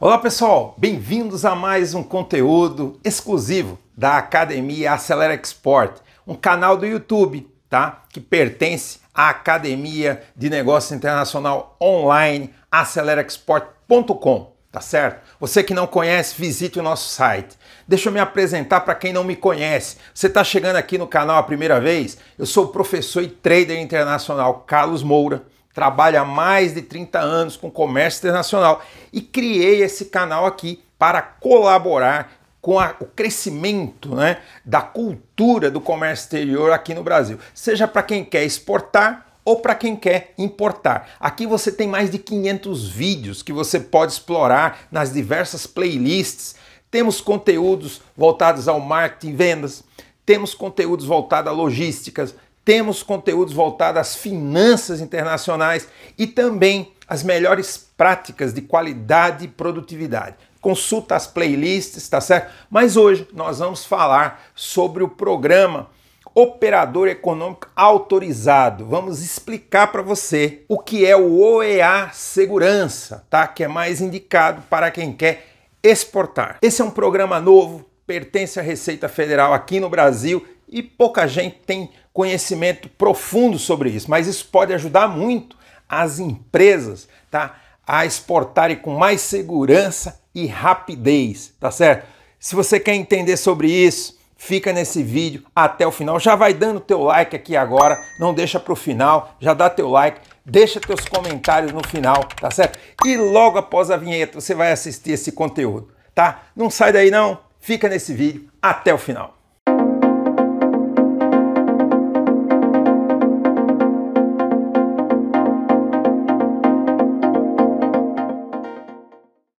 Olá pessoal, bem-vindos a mais um conteúdo exclusivo da Academia Acelera Export, um canal do YouTube, tá? Que pertence à Academia de Negócios Internacional Online aceleraexport.com, tá certo? Você que não conhece, visite o nosso site. Deixa eu me apresentar para quem não me conhece. Você está chegando aqui no canal a primeira vez? Eu sou o professor e trader internacional Carlos Moura trabalho há mais de 30 anos com comércio internacional e criei esse canal aqui para colaborar com a, o crescimento né, da cultura do comércio exterior aqui no Brasil, seja para quem quer exportar ou para quem quer importar. Aqui você tem mais de 500 vídeos que você pode explorar nas diversas playlists. Temos conteúdos voltados ao marketing e vendas, temos conteúdos voltados a logísticas, temos conteúdos voltados às finanças internacionais e também as melhores práticas de qualidade e produtividade. Consulta as playlists, tá certo? Mas hoje nós vamos falar sobre o programa Operador Econômico Autorizado. Vamos explicar para você o que é o OEA Segurança, tá? Que é mais indicado para quem quer exportar. Esse é um programa novo, pertence à Receita Federal aqui no Brasil e pouca gente tem conhecimento profundo sobre isso, mas isso pode ajudar muito as empresas, tá? A exportarem com mais segurança e rapidez, tá certo? Se você quer entender sobre isso, fica nesse vídeo até o final. Já vai dando teu like aqui agora, não deixa para o final, já dá teu like, deixa teus comentários no final, tá certo? E logo após a vinheta você vai assistir esse conteúdo, tá? Não sai daí não, fica nesse vídeo até o final.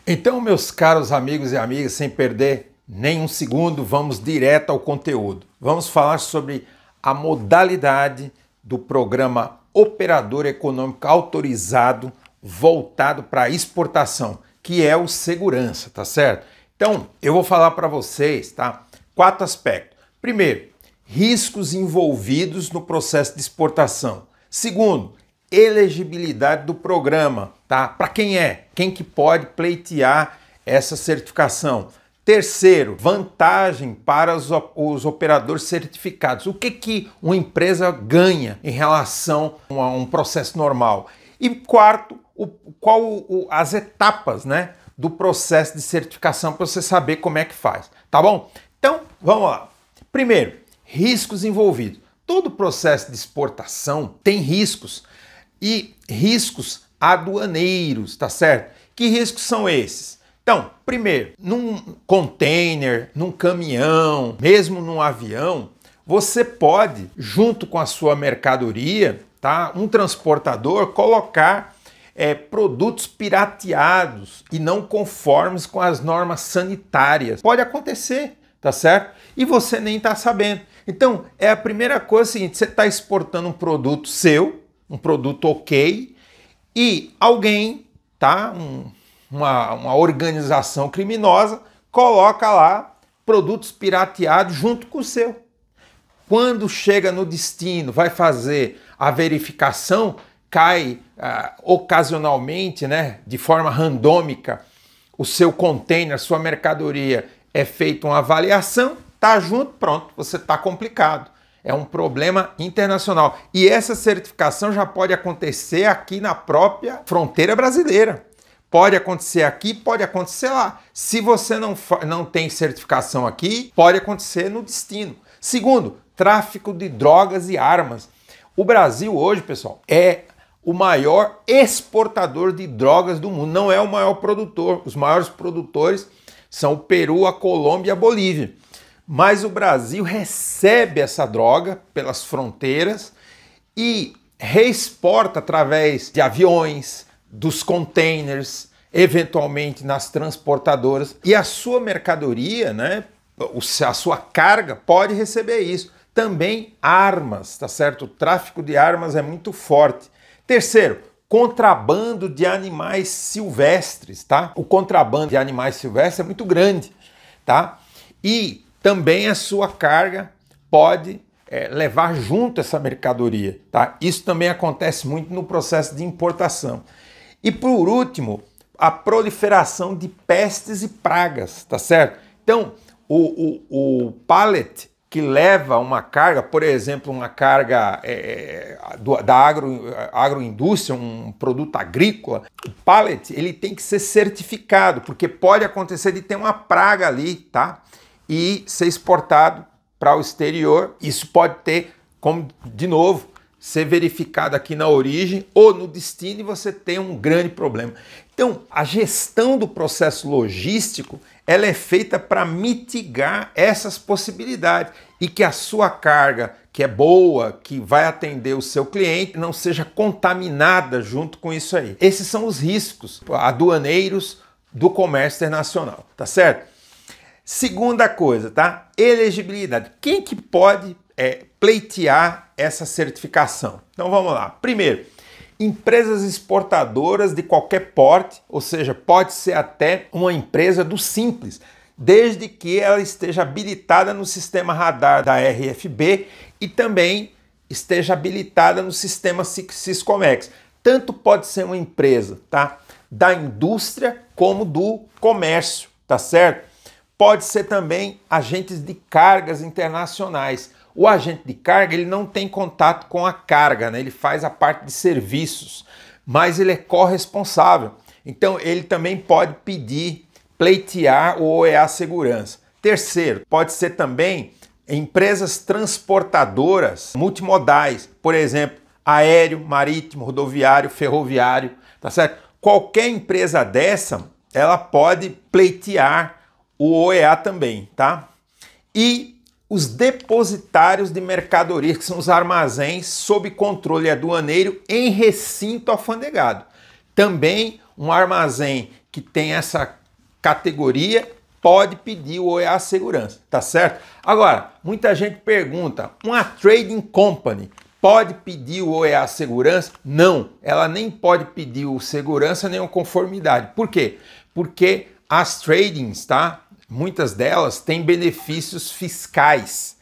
Então, meus caros amigos e amigas, sem perder nem um segundo, vamos direto ao conteúdo. Vamos falar sobre a modalidade do programa Operador Econômico Autorizado voltado para exportação, que é o segurança, tá certo? Então, eu vou falar para vocês, tá? Quatro aspectos. Primeiro, riscos envolvidos no processo de exportação. Segundo, elegibilidade do programa, tá? Para quem é? Quem que pode pleitear essa certificação? Terceiro, vantagem para os, os, operadores certificados. O que, que uma empresa ganha em relação a um processo normal? E quarto, o, qual o, as etapas né, do processo de certificação para você saber como é que faz. Tá bom? Então, vamos lá. Primeiro, riscos envolvidos. Todo processo de exportação tem riscos e riscos aduaneiros, tá certo? Que riscos são esses? Então, primeiro, num container, num caminhão, mesmo num avião, você pode, junto com a sua mercadoria, tá? Um transportador colocar é, produtos pirateados e não conformes com as normas sanitárias. Pode acontecer, tá certo? E você nem tá sabendo. Então, é a primeira coisa é a seguinte: você está exportando um produto seu, um produto ok e alguém, tá? Um, uma, uma organização criminosa coloca lá produtos pirateados junto com o seu. Quando chega no destino, vai fazer a verificação, cai ah, ocasionalmente, né, de forma randômica, o seu container, sua mercadoria é feita uma avaliação, tá junto, pronto, você tá complicado é um problema internacional. E essa certificação já pode acontecer aqui na própria fronteira brasileira. Pode acontecer aqui, pode acontecer lá. Se você não, não tem certificação aqui, pode acontecer no destino. Segundo, tráfico de drogas e armas. O Brasil hoje, pessoal, é o maior exportador de drogas do mundo. Não é o maior produtor. Os maiores produtores são o Peru, a Colômbia e a Bolívia. Mas o Brasil recebe essa droga pelas fronteiras e reexporta através de aviões, dos containers, eventualmente nas transportadoras. E a sua mercadoria, né, a sua carga pode receber isso. Também armas, tá certo? O tráfico de armas é muito forte. Terceiro, contrabando de animais silvestres, tá? O contrabando de animais silvestres é muito grande, tá? E também a sua carga pode é, levar junto essa mercadoria. Tá? Isso também acontece muito no processo de importação. E por último, a proliferação de pestes e pragas, tá certo? Então, o, o, o pallet que leva uma carga, por exemplo, uma carga é, do, da agro, agroindústria, um produto agrícola, o pallet ele tem que ser certificado, porque pode acontecer de ter uma praga ali, tá? e ser exportado para o exterior. Isso pode ter, como de novo, ser verificado aqui na origem ou no destino e você tem um grande problema. Então, a gestão do processo logístico, ela é feita para mitigar essas possibilidades e que a sua carga, que é boa, que vai atender o seu cliente, não seja contaminada junto com isso aí. Esses são os riscos aduaneiros do comércio internacional, tá certo? Segunda coisa, tá? Elegibilidade. Quem que pode é, pleitear essa certificação? Então vamos lá. Primeiro, empresas exportadoras de qualquer porte, ou seja, pode ser até uma empresa do simples, desde que ela esteja habilitada no sistema radar da RFB e também esteja habilitada no sistema Ciscomex. Tanto pode ser uma empresa, tá? Da indústria como do comércio, tá certo? Pode ser também agentes de cargas internacionais. O agente de carga ele não tem contato com a carga, né? ele faz a parte de serviços, mas ele é corresponsável. Então ele também pode pedir, pleitear o OEA é Segurança. Terceiro, pode ser também empresas transportadoras multimodais, por exemplo, aéreo, marítimo, rodoviário, ferroviário, tá certo? Qualquer empresa dessa, ela pode pleitear o OEA também, tá? E os depositários de mercadorias, que são os armazéns sob controle aduaneiro é em recinto alfandegado. Também um armazém que tem essa categoria pode pedir o OEA segurança, tá certo? Agora, muita gente pergunta, uma trading company pode pedir o OEA segurança? Não, ela nem pode pedir o segurança nem a conformidade. Por quê? Porque as tradings, tá? muitas delas têm benefícios fiscais.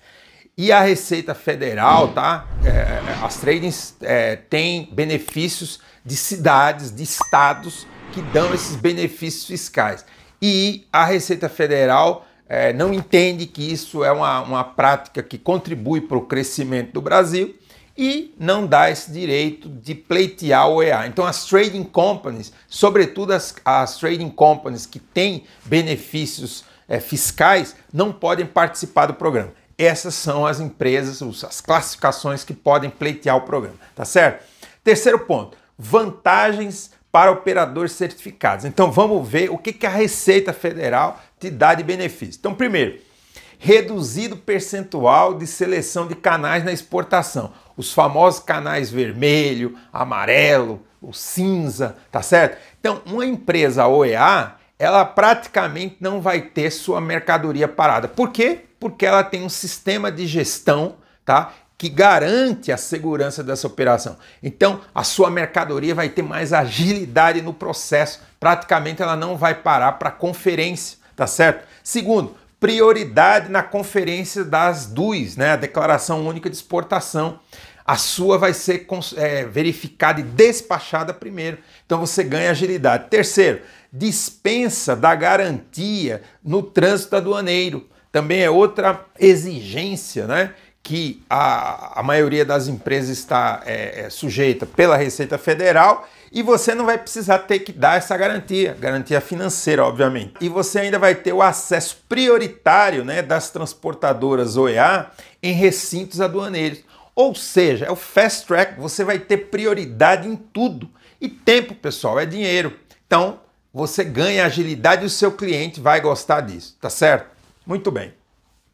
E a Receita Federal, tá? É, é, as tradings é, têm benefícios de cidades, de estados que dão esses benefícios fiscais. E a Receita Federal é, não entende que isso é uma, uma prática que contribui para o crescimento do Brasil e não dá esse direito de pleitear o EA. Então as trading companies, sobretudo as, as trading companies que têm benefícios é, fiscais não podem participar do programa. Essas são as empresas, as classificações que podem pleitear o programa, tá certo? Terceiro ponto: vantagens para operadores certificados. Então vamos ver o que, que a Receita Federal te dá de benefício. Então, primeiro, reduzido percentual de seleção de canais na exportação. Os famosos canais vermelho, amarelo, o cinza, tá certo? Então, uma empresa OEA ela praticamente não vai ter sua mercadoria parada. Por quê? Porque ela tem um sistema de gestão, tá? Que garante a segurança dessa operação. Então, a sua mercadoria vai ter mais agilidade no processo. Praticamente ela não vai parar para conferência, tá certo? Segundo, prioridade na conferência das DUIs, né? A Declaração Única de Exportação a sua vai ser é, verificada e despachada primeiro. Então você ganha agilidade. Terceiro, dispensa da garantia no trânsito aduaneiro. Também é outra exigência né, que a, a maioria das empresas está é, é, sujeita pela Receita Federal e você não vai precisar ter que dar essa garantia, garantia financeira, obviamente. E você ainda vai ter o acesso prioritário né, das transportadoras OEA em recintos aduaneiros. Ou seja, é o fast track, você vai ter prioridade em tudo. E tempo, pessoal, é dinheiro. Então, você ganha agilidade e o seu cliente vai gostar disso, tá certo? Muito bem.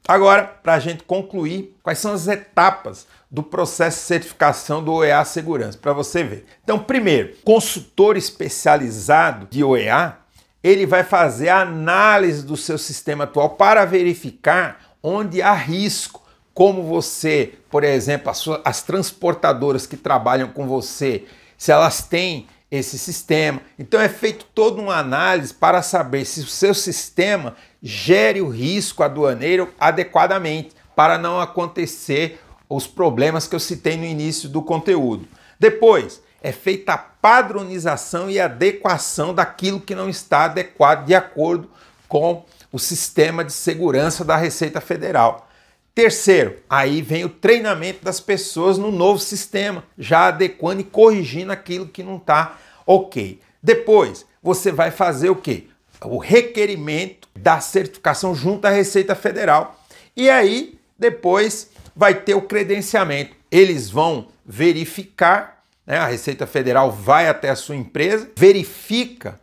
Agora, para a gente concluir, quais são as etapas do processo de certificação do OEA Segurança, para você ver. Então, primeiro, consultor especializado de OEA, ele vai fazer a análise do seu sistema atual para verificar onde há risco como você, por exemplo, as, suas, as transportadoras que trabalham com você, se elas têm esse sistema. Então é feito toda uma análise para saber se o seu sistema gere o risco aduaneiro adequadamente para não acontecer os problemas que eu citei no início do conteúdo. Depois, é feita a padronização e adequação daquilo que não está adequado de acordo com o sistema de segurança da Receita Federal. Terceiro, aí vem o treinamento das pessoas no novo sistema, já adequando e corrigindo aquilo que não está ok. Depois, você vai fazer o quê? O requerimento da certificação junto à Receita Federal. E aí, depois, vai ter o credenciamento. Eles vão verificar, né? a Receita Federal vai até a sua empresa, verifica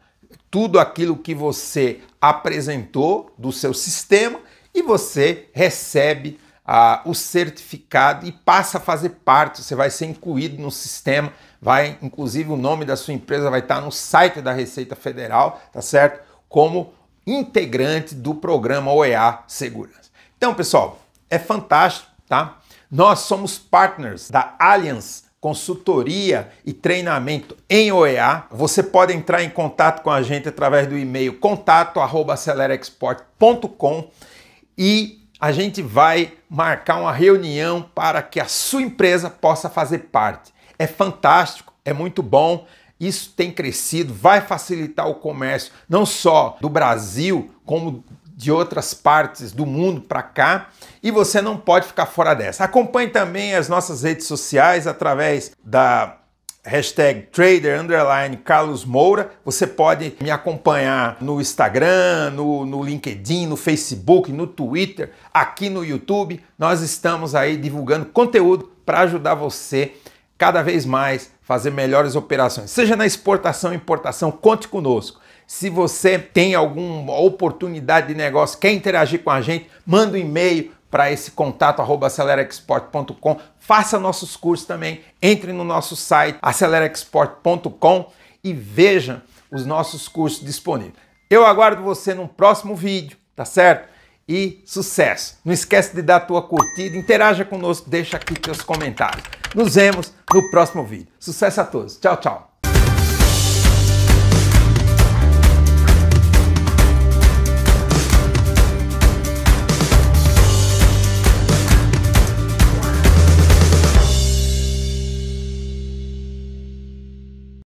tudo aquilo que você apresentou do seu sistema e você recebe ah, o certificado e passa a fazer parte, você vai ser incluído no sistema, vai, inclusive, o nome da sua empresa vai estar no site da Receita Federal, tá certo? Como integrante do programa OEA Segurança. Então, pessoal, é fantástico, tá? Nós somos partners da Allianz Consultoria e Treinamento em OEA. Você pode entrar em contato com a gente através do e-mail contato@acelerexport.com e a gente vai marcar uma reunião para que a sua empresa possa fazer parte. É fantástico, é muito bom. Isso tem crescido, vai facilitar o comércio não só do Brasil, como de outras partes do mundo para cá e você não pode ficar fora dessa. Acompanhe também as nossas redes sociais através da hashtag trader underline Carlos Moura. Você pode me acompanhar no Instagram, no, no, LinkedIn, no Facebook, no Twitter, aqui no YouTube. Nós estamos aí divulgando conteúdo para ajudar você cada vez mais fazer melhores operações, seja na exportação importação, conte conosco. Se você tem alguma oportunidade de negócio, quer interagir com a gente, manda um e-mail, para esse contato arroba acelerexport.com. Faça nossos cursos também, entre no nosso site acelerexport.com e veja os nossos cursos disponíveis. Eu aguardo você num próximo vídeo, tá certo? E sucesso! Não esquece de dar a tua curtida, interaja conosco, deixa aqui teus comentários. Nos vemos no próximo vídeo. Sucesso a todos. Tchau, tchau.